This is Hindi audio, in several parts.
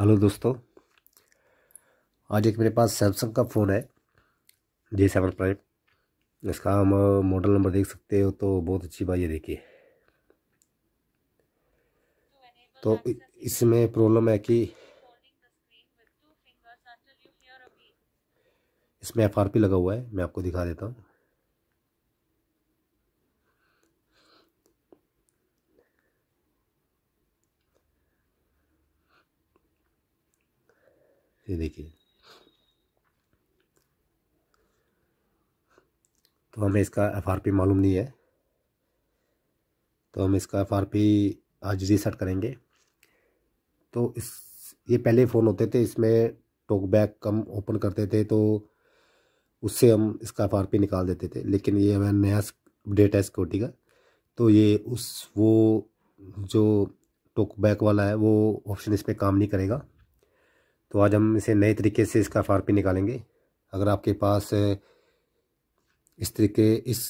हेलो दोस्तों आज एक मेरे पास सैमसंग का फ़ोन है जे सेवन प्राइम इसका हम मॉडल नंबर देख सकते हो तो बहुत अच्छी बात ये देखिए तो इसमें प्रॉब्लम है कि इसमें एफ लगा हुआ है मैं आपको दिखा देता हूँ ये देखिए तो हमें इसका एफ मालूम नहीं है तो हम इसका एफ आज रिसर्च करेंगे तो इस ये पहले फ़ोन होते थे इसमें टोकबैक बैग कम ओपन करते थे तो उससे हम इसका एफ निकाल देते थे लेकिन ये हमें नया अपडेट है सिक्योरिटी का तो ये उस वो जो टोक बैक वाला है वो ऑप्शन इस पर काम नहीं करेगा तो आज हम इसे नए तरीके से इसका एफ निकालेंगे अगर आपके पास इस तरीके इस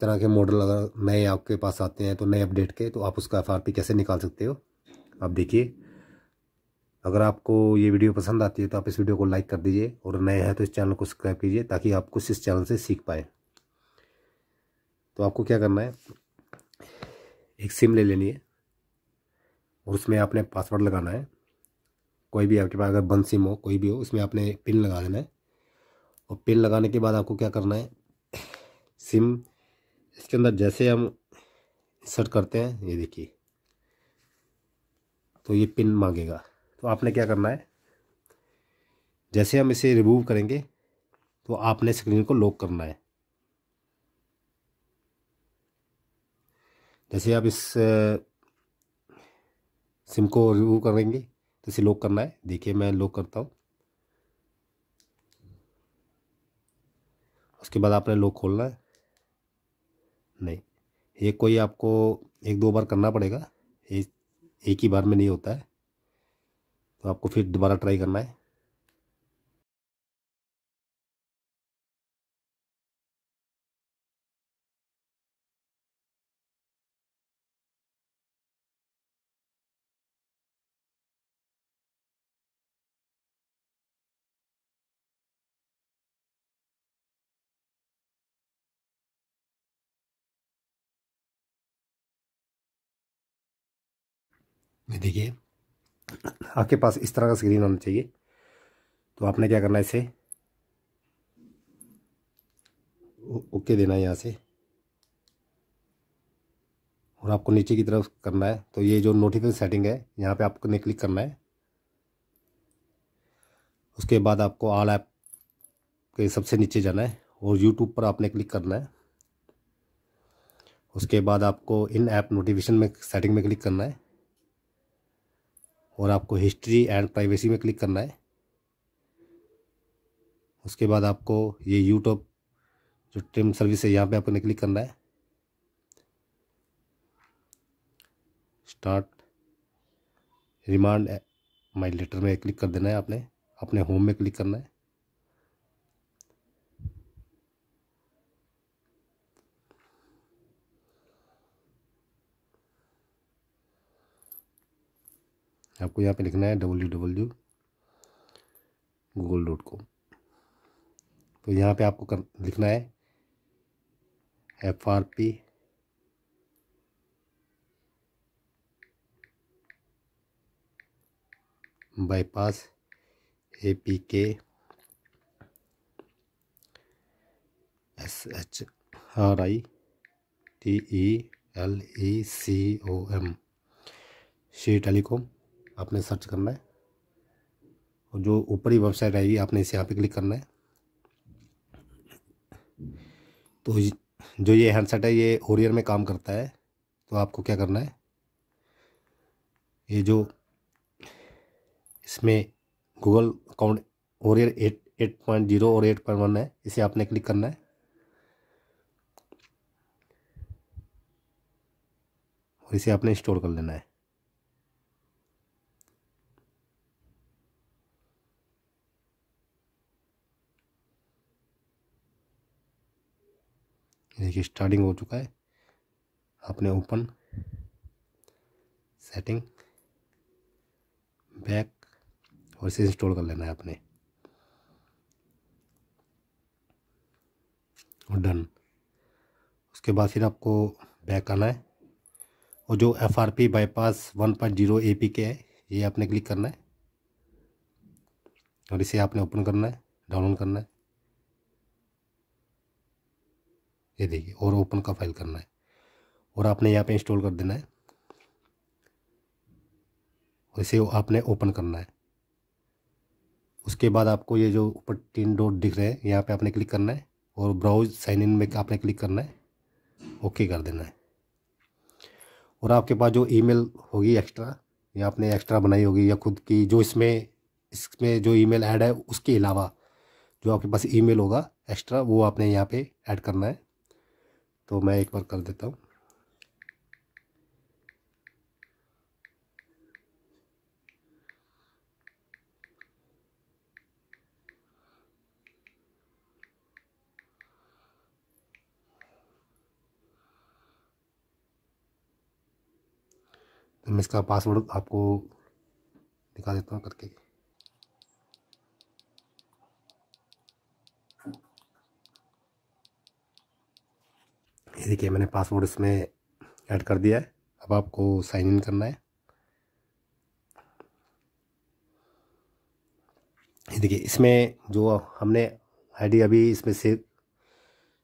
तरह के मॉडल अगर नए आपके पास आते हैं तो नए अपडेट के तो आप उसका एफ कैसे निकाल सकते हो आप देखिए अगर आपको ये वीडियो पसंद आती है तो आप इस वीडियो को लाइक कर दीजिए और नए हैं तो इस चैनल को सब्सक्राइब कीजिए ताकि आप कुछ इस चैनल से सीख पाए तो आपको क्या करना है एक सिम ले लेनी है और उसमें आपने पासवर्ड लगाना है कोई भी आपके पास अगर बन सिम हो कोई भी हो उसमें आपने पिन लगा देना है और पिन लगाने के बाद आपको क्या करना है सिम इसके अंदर जैसे हम इंसर्ट करते हैं ये देखिए तो ये पिन मांगेगा तो आपने क्या करना है जैसे हम इसे रिमूव करेंगे तो आपने स्क्रीन को लॉक करना है जैसे आप इस सिम को रिमूव करेंगे इसे लॉक करना है देखिए मैं लॉक करता हूँ उसके बाद आपने लॉक खोलना है नहीं ये कोई आपको एक दो बार करना पड़ेगा ये एक ही बार में नहीं होता है तो आपको फिर दोबारा ट्राई करना है ये देखिए आपके पास इस तरह का स्क्रीन होना चाहिए तो आपने क्या करना है इसे ओके देना है यहाँ से और आपको नीचे की तरफ करना है तो ये जो नोटिफिकेशन सेटिंग है यहाँ पे आपको ने क्लिक करना है उसके बाद आपको आल ऐप के सबसे नीचे जाना है और यूट्यूब पर आपने क्लिक करना है उसके बाद आपको इन ऐप नोटिफिकेशन में सेटिंग में क्लिक करना है और आपको हिस्ट्री एंड प्राइवेसी में क्लिक करना है उसके बाद आपको ये यूट्यूब जो ट्रिम सर्विस है यहाँ पे आपने क्लिक करना है स्टार्ट रिमांड माई लेटर में क्लिक कर देना है आपने अपने होम में क्लिक करना है आपको यहाँ पे लिखना है W W Google dot com तो यहाँ पे आपको कर, लिखना है F R P bypass A P K S H R I T E L E C O M Shri telecom आपने सर्च करना है और जो ऊपर ही वेबसाइट आएगी आपने इसे यहाँ पे क्लिक करना है तो जो ये हैंडसेट है ये ओरियर में काम करता है तो आपको क्या करना है ये जो इसमें Google account Oreo eight eight point zero और एट पॉइंट वन है इसे आपने क्लिक करना है और इसे आपने इंस्टॉल कर लेना है देखिए स्टार्टिंग हो चुका है आपने ओपन सेटिंग बैक और इसे इंस्टॉल कर लेना है आपने और डन उसके बाद फिर आपको बैक आना है और जो F R P bypass one point zero A P K है ये आपने क्लिक करना है और इसे आपने ओपन करना है डाउनलोड करना है ये देखिए और ओपन का फाइल करना है और आपने यहाँ पे इंस्टॉल कर देना है और इसे आपने ओपन करना है उसके बाद आपको ये जो ऊपर तीन डॉट दिख रहे हैं यहाँ पे आपने क्लिक करना है और ब्राउज साइन इन में आपने क्लिक करना है ओके कर देना है और आपके पास जो ईमेल होगी एक्स्ट्रा या आपने एक्स्ट्रा बनाई होगी या खुद की जो इसमें इसमें जो ईमेल ऐड है उसके अलावा जो आपके पास ईमेल होगा एक्स्ट्रा वो आपने यहाँ पे ऐड करना है तो मैं एक बार कर देता हूँ तो मैं इसका पासवर्ड आपको दिखा देता हूँ करके ये देखिए मैंने पासवर्ड इसमें ऐड कर दिया है अब आपको साइन इन करना है ये देखिए इसमें जो हमने आईडी अभी इसमें सेव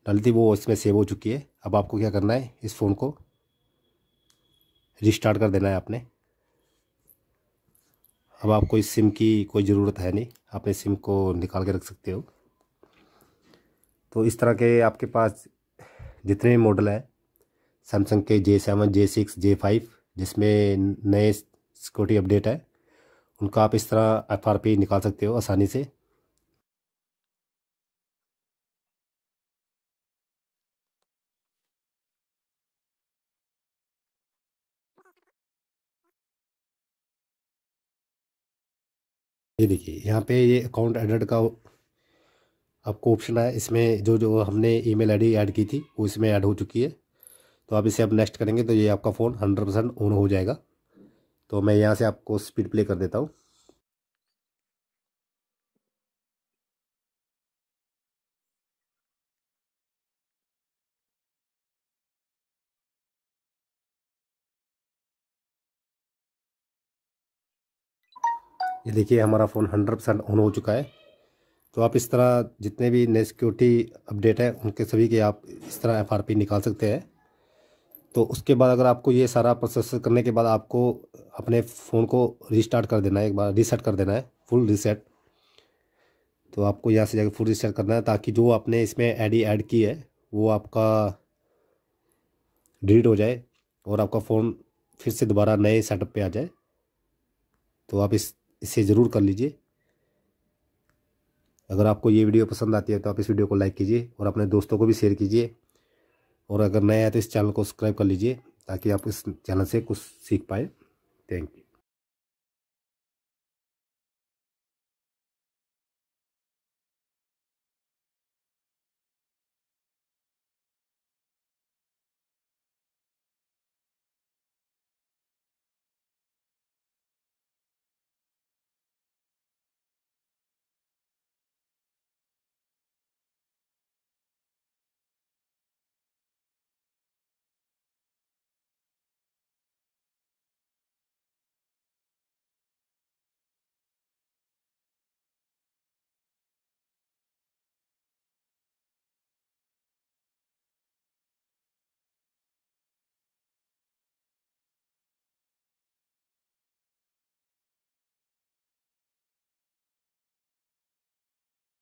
डाली थी वो इसमें सेव हो चुकी है अब आपको क्या करना है इस फ़ोन को रिस्टार्ट कर देना है आपने अब आपको इस सिम की कोई ज़रूरत है नहीं आपने सिम को निकाल के रख सकते हो तो इस तरह के आपके पास जितने भी मॉडल हैं सैमसंग के J seven J six J five जिसमें नए सिक्योरिटी अपडेट है उनका आप इस तरह एफ आर पी निकाल सकते हो आसानी से ये देखिए यहाँ पे ये अकाउंट एडिट का आपको ऑप्शन आया इसमें जो जो हमने ईमेल आईडी ऐड की थी वो इसमें ऐड हो चुकी है तो आप इसे अब नेक्स्ट करेंगे तो ये आपका फ़ोन हंड्रेड परसेंट ऑन हो जाएगा तो मैं यहाँ से आपको स्पीड प्ले कर देता हूँ ये देखिए हमारा फ़ोन हंड्रेड परसेंट ऑन हो चुका है तो आप इस तरह जितने भी नए सिक्योरिटी अपडेट हैं उनके सभी के आप इस तरह एफ निकाल सकते हैं तो उसके बाद अगर आपको ये सारा प्रोसेस करने के बाद आपको अपने फ़ोन को रिस्टार्ट कर देना है एक बार रीसेट कर देना है फुल रीसेट तो आपको यहाँ से जाकर फुल रीसेट करना है ताकि जो आपने इसमें आई डी ऐड की है वो आपका डिलीट हो जाए और आपका फ़ोन फिर से दोबारा नए सेटअप पे आ जाए तो आप इस इसे ज़रूर कर लीजिए अगर आपको ये वीडियो पसंद आती है तो आप इस वीडियो को लाइक कीजिए और अपने दोस्तों को भी शेयर कीजिए और अगर नया है तो इस चैनल को सब्सक्राइब कर लीजिए ताकि आप इस चैनल से कुछ सीख पाए थैंक यू